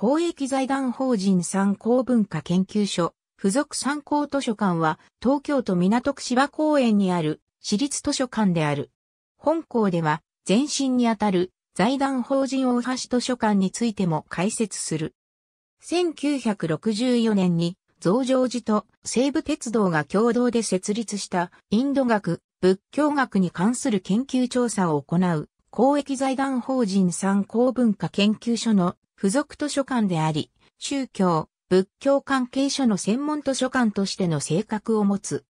公益財団法人参考文化研究所、付属参考図書館は、東京都港区芝公園にある私立図書館である。本校では、前身にあたる財団法人大橋図書館についても解説する。1964年に、増上寺と西武鉄道が共同で設立したインド学、仏教学に関する研究調査を行う公益財団法人参考文化研究所の付属図書館であり、宗教、仏教関係者の専門図書館としての性格を持つ。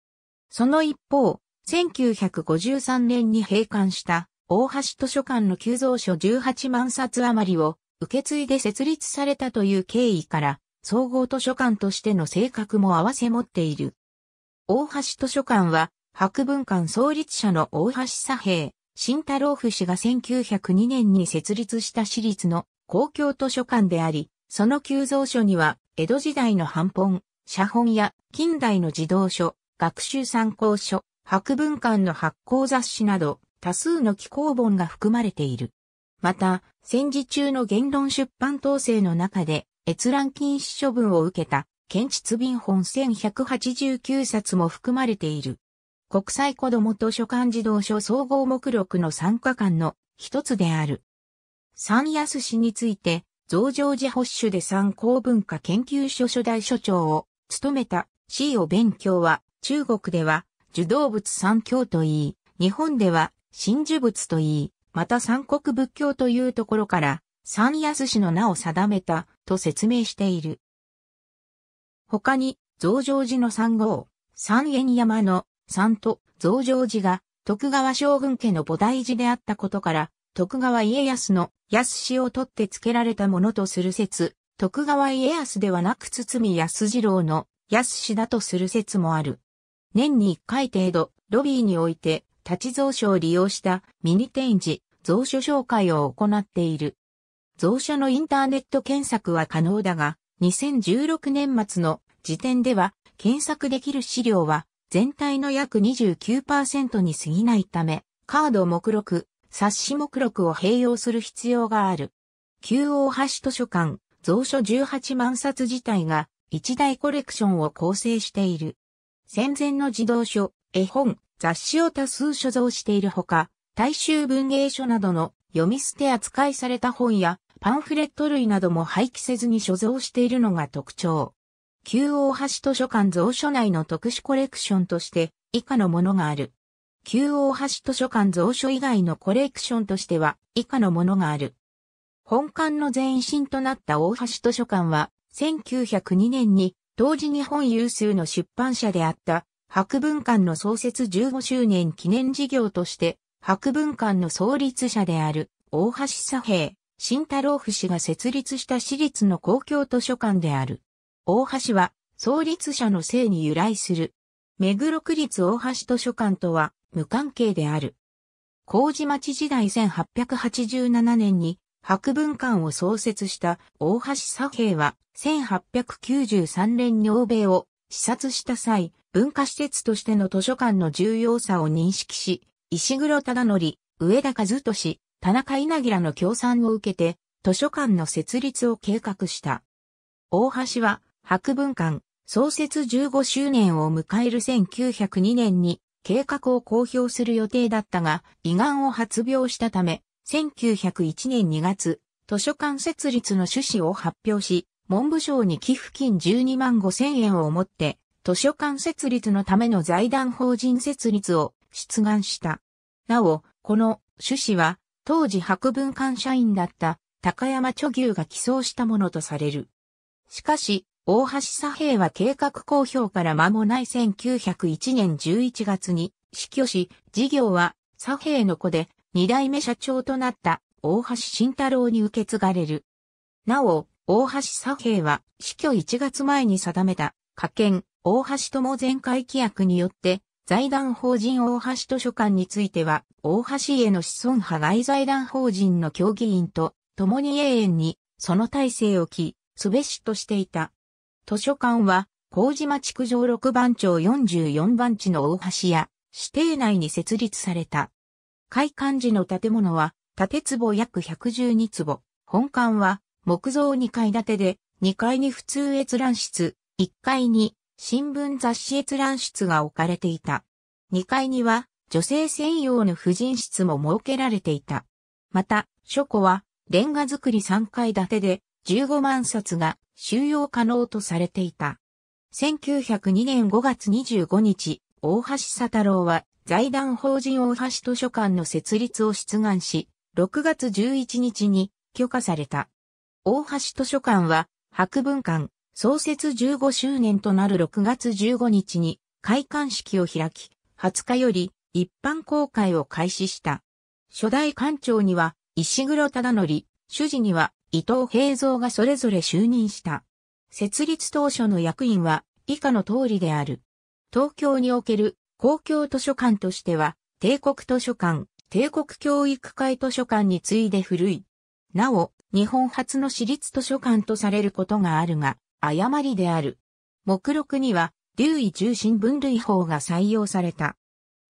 その一方、1953年に閉館した大橋図書館の急増書18万冊余りを受け継いで設立されたという経緯から、総合図書館としての性格も合わせ持っている。大橋図書館は、博文館創立者の大橋左平、慎太郎夫氏が1902年に設立した私立の公共図書館であり、その急増書には、江戸時代の版本、写本や近代の児童書、学習参考書、博文館の発行雑誌など、多数の寄稿本が含まれている。また、戦時中の言論出版統制の中で、閲覧禁止処分を受けた、検出便本1189冊も含まれている。国際子ども図書館児童書総合目録の参加館の一つである。三安氏について、増上寺保守で参考文化研究所初代所長を務めた C を勉強は、中国では、受動物三教といい、日本では、真珠仏といい、また三国仏教というところから、三安氏の名を定めた、と説明している。他に、増上寺の三号、三円山の三と増上寺が、徳川将軍家の菩提寺であったことから、徳川家康の安氏を取って付けられたものとする説、徳川家康ではなく堤安次郎の安氏だとする説もある。年に1回程度、ロビーにおいて、立ち蔵書を利用したミニ展示、蔵書紹介を行っている。蔵書のインターネット検索は可能だが、2016年末の時点では、検索できる資料は全体の約29%に過ぎないため、カード目録、冊子目録を併用する必要がある。旧大橋図書館、蔵書18万冊自体が一大コレクションを構成している。戦前の児童書、絵本、雑誌を多数所蔵しているほか、大衆文芸書などの読み捨て扱いされた本やパンフレット類なども廃棄せずに所蔵しているのが特徴。旧大橋図書館蔵書内の特殊コレクションとして以下のものがある。旧大橋図書館蔵書以外のコレクションとしては以下のものがある。本館の前身となった大橋図書館は、1902年に当時日本有数の出版社であった博文館の創設15周年記念事業として博文館の創立者である大橋佐平、慎太郎夫氏が設立した私立の公共図書館である。大橋は創立者の姓に由来する。目黒区立大橋図書館とは無関係である。麹町時代1887年に博文館を創設した大橋左平は1893年に欧米を視察した際、文化施設としての図書館の重要さを認識し、石黒忠則、上田和俊、田中稲城らの協賛を受けて、図書館の設立を計画した。大橋は、博文館、創設15周年を迎える1902年に、計画を公表する予定だったが、胃がんを発病したため、1901年2月、図書館設立の趣旨を発表し、文部省に寄付金12万5千円をもって、図書館設立のための財団法人設立を出願した。なお、この趣旨は、当時博文館社員だった高山著牛が寄贈したものとされる。しかし、大橋左平は計画公表から間もない1901年11月に死去し、事業は左平の子で二代目社長となった大橋慎太郎に受け継がれる。なお、大橋左平は死去1月前に定めた、家権、大橋も全会規約によって、財団法人大橋図書館については、大橋への子孫破外財団法人の協議員と、共に永遠に、その体制を期、すべしとしていた。図書館は、麹町築上6番町44番地の大橋や、指定内に設立された。開館時の建物は、建坪約112坪。本館は、木造2階建てで、2階に普通閲覧室、1階に新聞雑誌閲覧室が置かれていた。2階には、女性専用の婦人室も設けられていた。また、書庫は、レンガ造り3階建てで、15万冊が収容可能とされていた。1902年5月25日、大橋佐太郎は財団法人大橋図書館の設立を出願し、6月11日に許可された。大橋図書館は博文館創設15周年となる6月15日に開館式を開き、20日より一般公開を開始した。初代館長には石黒忠則、主事には伊藤平蔵がそれぞれ就任した。設立当初の役員は以下の通りである。東京における公共図書館としては、帝国図書館、帝国教育会図書館に次いで古い。なお、日本初の私立図書館とされることがあるが、誤りである。目録には、留意重心分類法が採用された。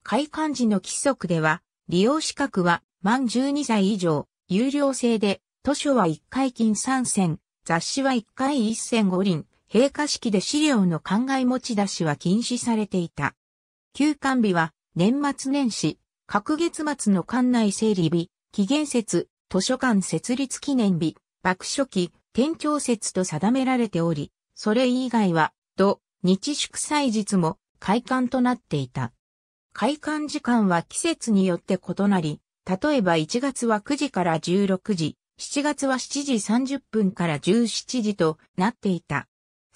開館時の規則では、利用資格は満12歳以上、有料制で、図書は1回金3銭、雑誌は1回1銭5輪、閉会式で資料の考え持ち出しは禁止されていた。休館日は年末年始、各月末の館内整理日、期限節、図書館設立記念日、爆書記、店長節と定められており、それ以外は、土、日祝祭日も開館となっていた。開館時間は季節によって異なり、例えば1月は9時から16時、7月は7時30分から17時となっていた。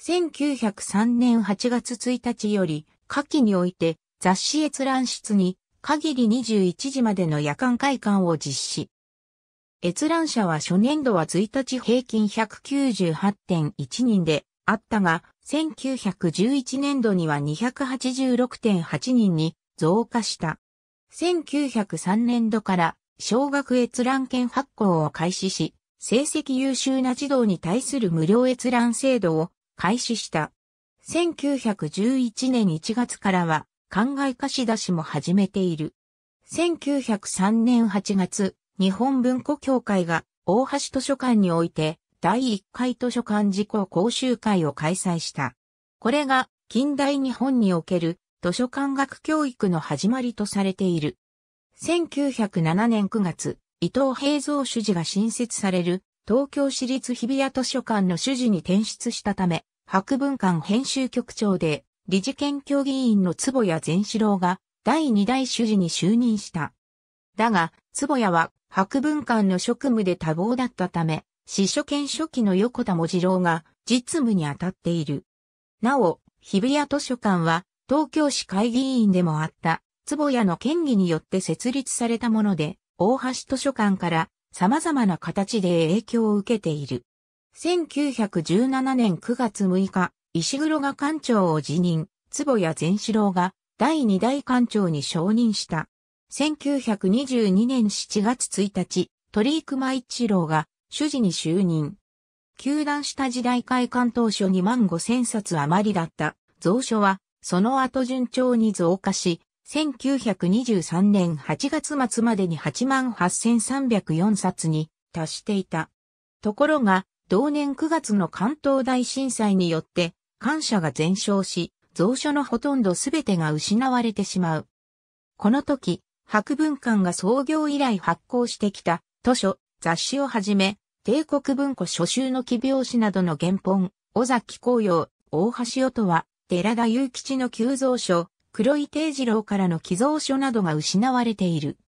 1903年8月1日より、下記において雑誌閲覧室に限り21時までの夜間会館を実施。閲覧者は初年度は1日平均198.1人であったが、1911年度には286.8人に増加した。1903年度から小学閲覧券発行を開始し、成績優秀な児童に対する無料閲覧制度を開始した。1911年1月からは、考え貸し出しも始めている。1903年8月、日本文庫協会が大橋図書館において第1回図書館事項講習会を開催した。これが近代日本における図書館学教育の始まりとされている。1907年9月、伊藤平蔵主事が新設される東京市立日比谷図書館の主事に転出したため、博文館編集局長で理事研協議員の坪谷善志郎が第二代主事に就任した。だが、坪谷は博文館の職務で多忙だったため、司書兼書記の横田文次郎が実務に当たっている。なお、日比谷図書館は東京市会議員でもあった坪屋の県議によって設立されたもので、大橋図書館から様々な形で影響を受けている。1917年9月6日、石黒が館長を辞任、坪谷善志郎が第2代館長に承認した。1922年7月1日、鳥熊一郎が主事に就任。休団した時代会館当初2万5千冊余りだった蔵書は、その後順調に増加し、1923年8月末までに88,304冊に達していた。ところが、同年9月の関東大震災によって、感謝が全焼し、蔵書のほとんどすべてが失われてしまう。この時、博文館が創業以来発行してきた図書、雑誌をはじめ、帝国文庫書集の起病誌などの原本、尾崎紅葉、大橋音は、寺田雄吉の急蔵書、黒井定次郎からの寄贈書などが失われている。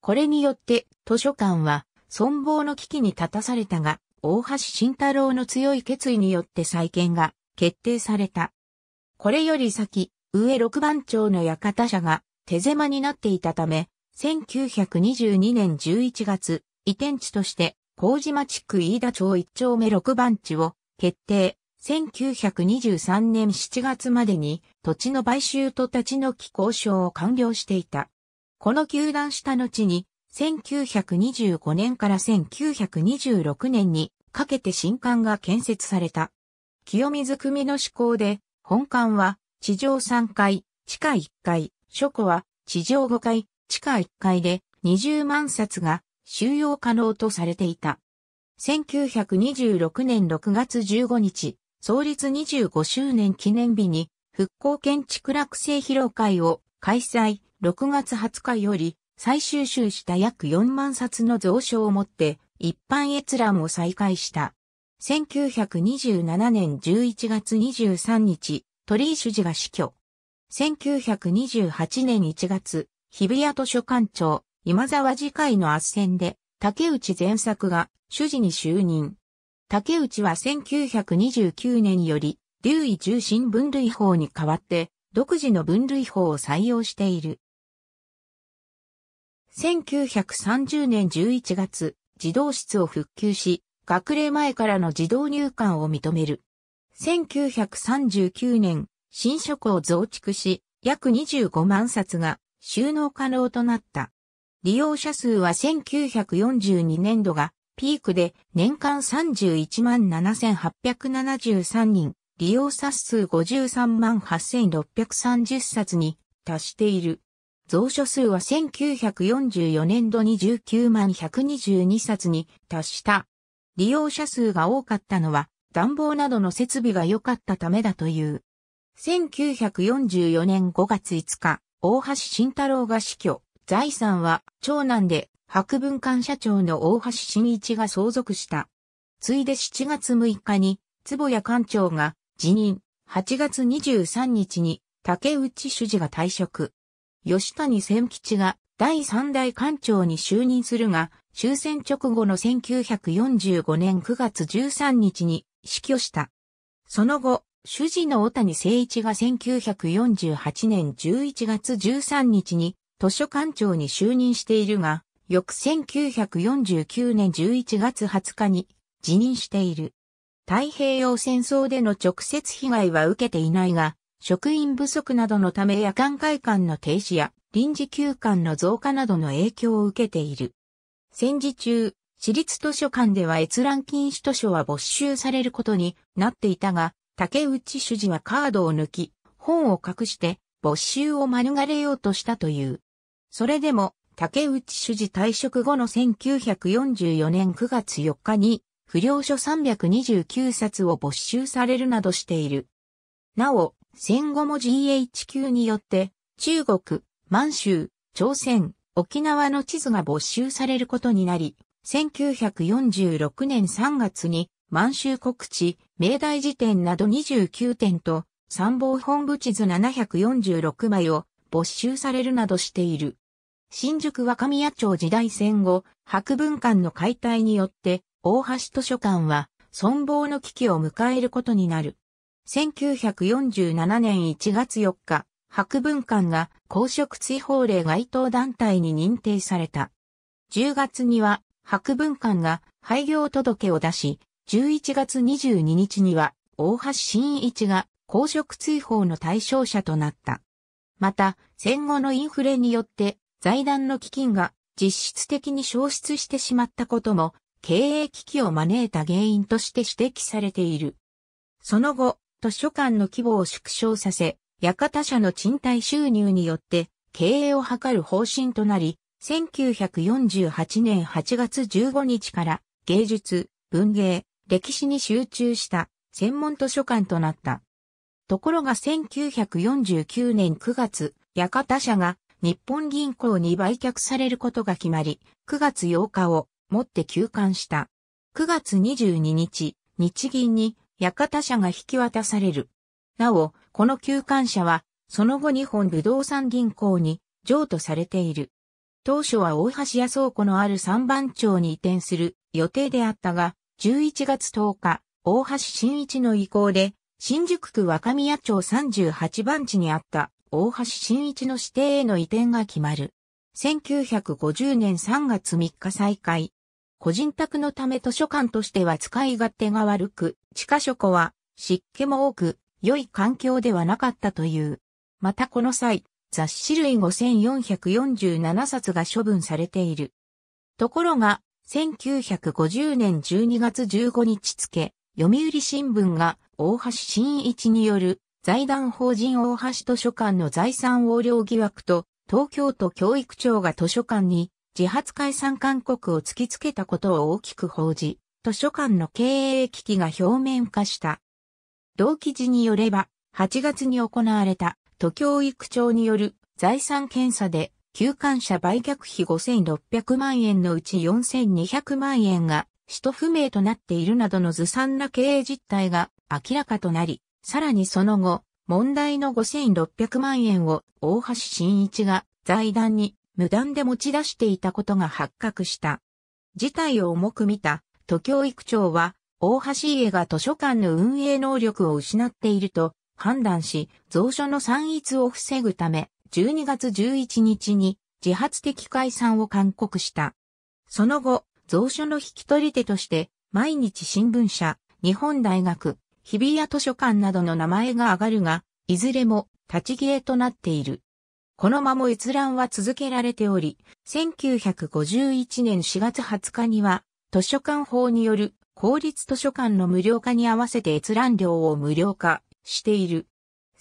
これによって図書館は存亡の危機に立たされたが、大橋慎太郎の強い決意によって再建が決定された。これより先、上六番町の館社が手狭になっていたため、1922年11月、移転地として、麹町区飯田町一丁目六番地を決定、1923年7月までに土地の買収と立ち退き交渉を完了していた。この球団した後に、1925年から1926年にかけて新館が建設された。清水組の施行で、本館は地上3階、地下1階、書庫は地上5階、地下1階で20万冊が収容可能とされていた。1926年6月15日、創立25周年記念日に復興建築落成披露会を開催6月20日より再収集した約4万冊の蔵書をもって一般閲覧を再開した。1927年11月23日、鳥居主事が死去。1928年1月、日比谷図書館長、今沢次会の圧戦で、竹内前作が主事に就任。竹内は1929年より、留意重心分類法に代わって、独自の分類法を採用している。1930年11月、児童室を復旧し、学齢前からの児童入管を認める。1939年、新書庫を増築し、約25万冊が収納可能となった。利用者数は1942年度がピークで年間31万7873人、利用冊数53万8630冊に達している。蔵書数は1944年度に19万122冊に達した。利用者数が多かったのは暖房などの設備が良かったためだという。1944年5月5日、大橋慎太郎が死去。財産は長男で博文館社長の大橋新一が相続した。ついで7月6日に、坪谷館長が辞任、8月23日に竹内主事が退職。吉谷千吉が第3代館長に就任するが、終戦直後の1945年9月13日に死去した。その後、主事の小谷誠一が1948年11月13日に図書館長に就任しているが、翌1949年11月20日に辞任している。太平洋戦争での直接被害は受けていないが、職員不足などのため夜間会館の停止や臨時休館の増加などの影響を受けている。戦時中、私立図書館では閲覧禁止図書は没収されることになっていたが、竹内主事はカードを抜き、本を隠して没収を免れようとしたという。それでも竹内主事退職後の1944年9月4日に、不良書329冊を没収されるなどしている。なお、戦後も GHQ によって、中国、満州、朝鮮、沖縄の地図が没収されることになり、1946年3月に、満州国地、明大辞典など29点と、参謀本部地図746枚を没収されるなどしている。新宿若宮町時代戦後、博文館の解体によって、大橋図書館は存亡の危機を迎えることになる。1947年1月4日、博文館が公職追放令該当団体に認定された。10月には博文館が廃業届を出し、11月22日には大橋新一が公職追放の対象者となった。また、戦後のインフレによって財団の基金が実質的に消失してしまったことも、経営危機を招いた原因として指摘されている。その後、図書館の規模を縮小させ、館社の賃貸収入によって経営を図る方針となり、1948年8月15日から芸術、文芸、歴史に集中した専門図書館となった。ところが1949年9月、館社が日本銀行に売却されることが決まり、9月8日をもって休館した。9月22日、日銀に館社が引き渡される。なお、この休館社は、その後日本不動産銀行に譲渡されている。当初は大橋屋倉庫のある三番町に移転する予定であったが、11月10日、大橋新一の意向で、新宿区若宮町38番地にあった大橋新一の指定への移転が決まる。1950年3月3日再開。個人宅のため図書館としては使い勝手が悪く、地下書庫は湿気も多く、良い環境ではなかったという。またこの際、雑誌類5447冊が処分されている。ところが、1950年12月15日付、読売新聞が大橋新一による財団法人大橋図書館の財産横領疑惑と、東京都教育庁が図書館に自発解散勧告を突きつけたことを大きく報じ、図書館の経営危機が表面化した。同記事によれば、8月に行われた都教育庁による財産検査で、休館者売却費5600万円のうち4200万円が使途不明となっているなどのずさんな経営実態が明らかとなり、さらにその後、問題の5600万円を大橋新一が財団に無断で持ち出していたことが発覚した。事態を重く見た都教育長は大橋家が図書館の運営能力を失っていると判断し、蔵書の散逸を防ぐため、12月11日に自発的解散を勧告した。その後、蔵書の引き取り手として、毎日新聞社、日本大学、日比谷図書館などの名前が挙がるが、いずれも立ち消えとなっている。このまも閲覧は続けられており、1951年4月20日には、図書館法による公立図書館の無料化に合わせて閲覧料を無料化している。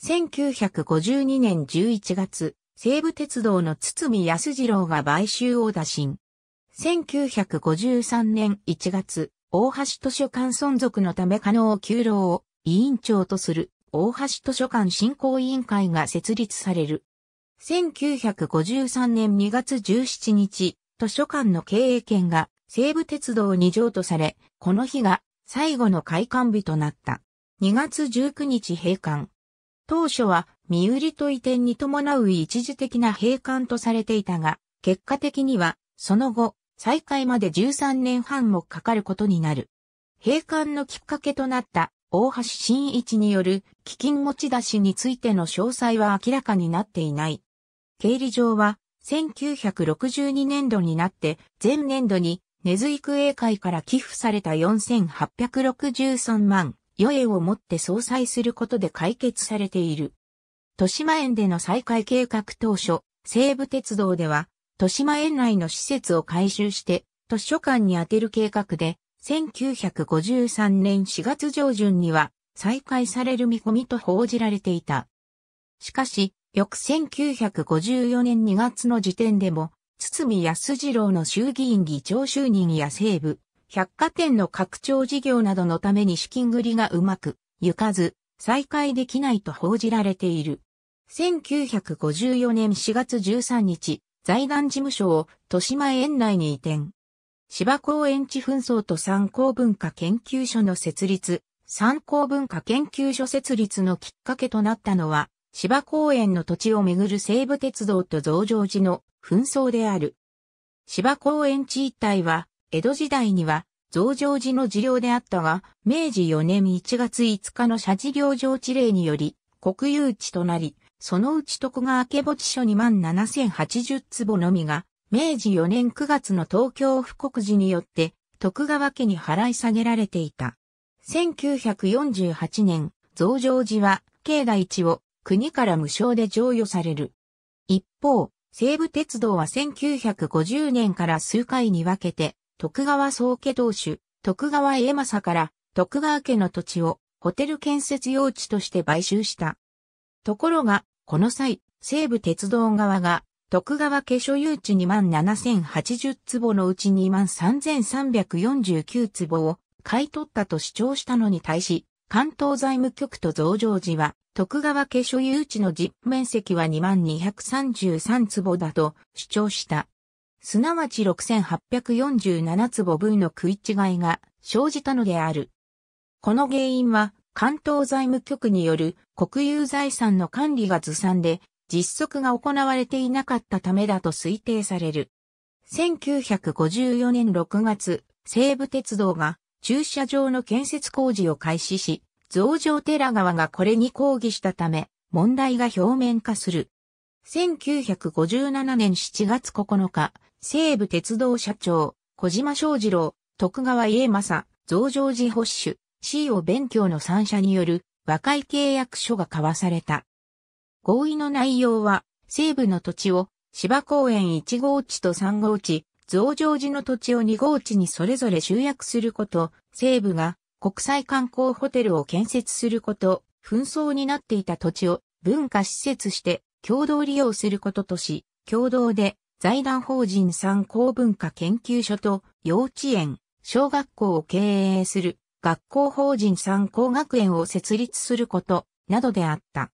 1952年11月、西武鉄道の堤康次郎が買収を打診。1953年1月、大橋図書館存続のため加納休郎を委員長とする大橋図書館振興委員会が設立される。1953年2月17日、図書館の経営権が西武鉄道に譲渡され、この日が最後の開館日となった。2月19日閉館。当初は身売りと移転に伴う一時的な閉館とされていたが、結果的にはその後、再開まで13年半もかかることになる。閉館のきっかけとなった大橋新一による基金持ち出しについての詳細は明らかになっていない。経理上は1962年度になって前年度に根津育英会から寄付された4863万余円をもって相殺することで解決されている。豊島園での再開計画当初、西武鉄道では豊島園内の施設を改修して、図書館に充てる計画で、1953年4月上旬には再開される見込みと報じられていた。しかし、翌1954年2月の時点でも、堤康次郎の衆議院議長就任や西部、百貨店の拡張事業などのために資金繰りがうまく、行かず、再開できないと報じられている。1954年4月13日、財団事務所を豊島園内に移転。芝公園地紛争と参考文化研究所の設立、参考文化研究所設立のきっかけとなったのは、芝公園の土地をめぐる西武鉄道と増上寺の紛争である。芝公園地一帯は、江戸時代には増上寺の事領であったが、明治4年1月5日の社事業上地令により、国有地となり、そのうち徳川家墓地所2万7080坪のみが、明治4年9月の東京布告時によって、徳川家に払い下げられていた。1948年、増上寺は、境内地を国から無償で譲与される。一方、西武鉄道は1950年から数回に分けて、徳川宗家当主、徳川家政から徳川家の土地をホテル建設用地として買収した。ところが、この際、西武鉄道側が、徳川家所有地2万7080坪のうち2万3349坪を買い取ったと主張したのに対し、関東財務局と増上寺は、徳川家所有地の実面積は2万233坪だと主張した。すなわち6847坪分の食い違いが生じたのである。この原因は関東財務局による国有財産の管理がずさんで実測が行われていなかったためだと推定される。1954年6月、西武鉄道が駐車場の建設工事を開始し、増上寺川がこれに抗議したため、問題が表面化する。1957年7月9日、西武鉄道社長、小島昌二郎、徳川家正、増上寺保守、C を勉強の三者による和解契約書が交わされた。合意の内容は、西部の土地を芝公園1号地と3号地、増上寺の土地を2号地にそれぞれ集約すること、西部が国際観光ホテルを建設すること、紛争になっていた土地を文化施設して共同利用することとし、共同で財団法人参考文化研究所と幼稚園、小学校を経営する学校法人参考学園を設立すること、などであった。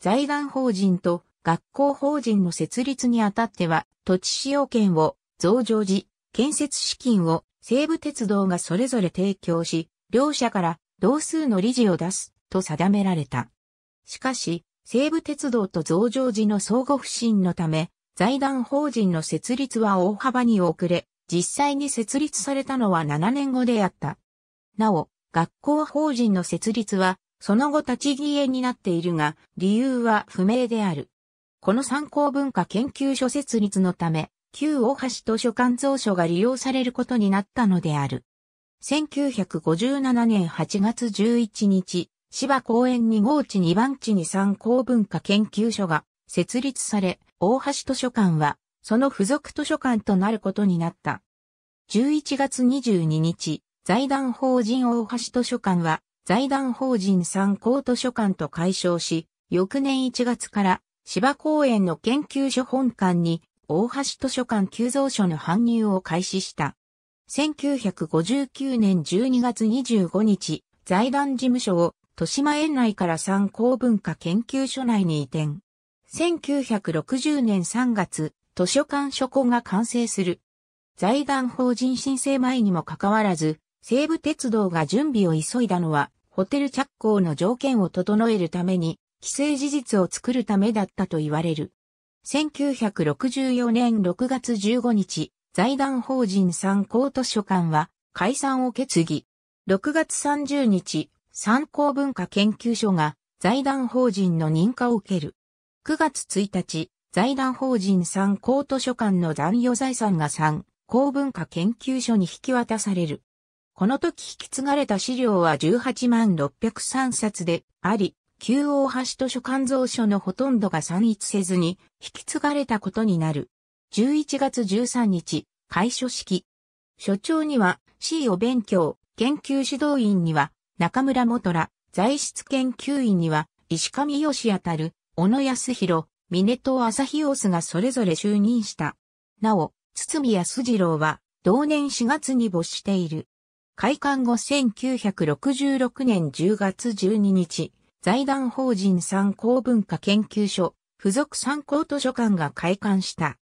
財団法人と学校法人の設立にあたっては、土地使用権を増上時、建設資金を西武鉄道がそれぞれ提供し、両社から同数の理事を出すと定められた。しかし、西武鉄道と増上寺の相互不信のため、財団法人の設立は大幅に遅れ、実際に設立されたのは7年後であった。なお、学校法人の設立は、その後立ち消えになっているが、理由は不明である。この参考文化研究所設立のため、旧大橋図書館蔵書が利用されることになったのである。1957年8月11日、芝公園2号地2番地に参考文化研究所が設立され、大橋図書館はその付属図書館となることになった。11月22日、財団法人大橋図書館は、財団法人参考図書館と解消し、翌年1月から芝公園の研究所本館に大橋図書館急増所の搬入を開始した。1959年12月25日、財団事務所を豊島園内から参考文化研究所内に移転。1960年3月、図書館書庫が完成する。財団法人申請前にもかかわらず、西武鉄道が準備を急いだのは、ホテル着工の条件を整えるために、規制事実を作るためだったと言われる。1964年6月15日、財団法人参考図書館は解散を決議。6月30日、参考文化研究所が財団法人の認可を受ける。9月1日、財団法人参考図書館の残余財産が参考文化研究所に引き渡される。この時引き継がれた資料は18万603冊であり、旧大橋図書館蔵書のほとんどが散逸せずに引き継がれたことになる。11月13日、開所式。所長には C を勉強、研究指導員には中村元ら、在室研究員には石上義当たる、小野康弘、峰戸朝日雄がそれぞれ就任した。なお、堤康次郎は同年4月に没している。開館後1966年10月12日、財団法人参考文化研究所、付属参考図書館が開館した。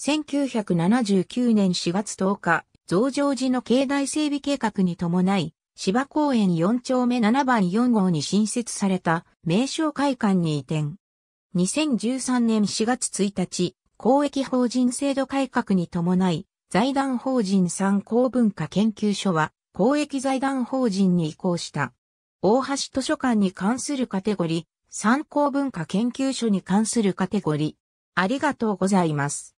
1979年4月10日、増上寺の境内整備計画に伴い、芝公園4丁目7番4号に新設された名称会館に移転。2013年4月1日、公益法人制度改革に伴い、財団法人参考文化研究所は、公益財団法人に移行した。大橋図書館に関するカテゴリー、参考文化研究所に関するカテゴリー。ありがとうございます。